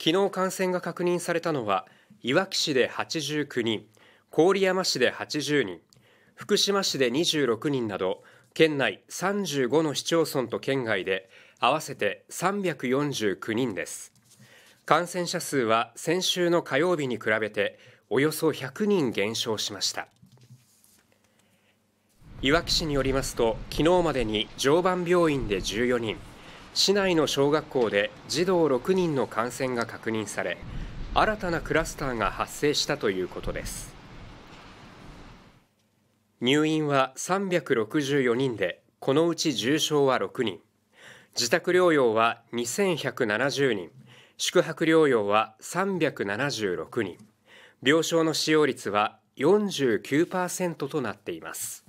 昨日感染が確認されたのは、いわき市で89人、郡山市で80人、福島市で26人など、県内35の市町村と県外で合わせて349人です。感染者数は先週の火曜日に比べておよそ100人減少しました。いわき市によりますと昨日までに常磐病院で14人市内の小学校で児童6人の感染が確認され新たなクラスターが発生したということです入院は364人でこのうち重症は6人自宅療養は2170人宿泊療養は376人病床の使用率は49%となっています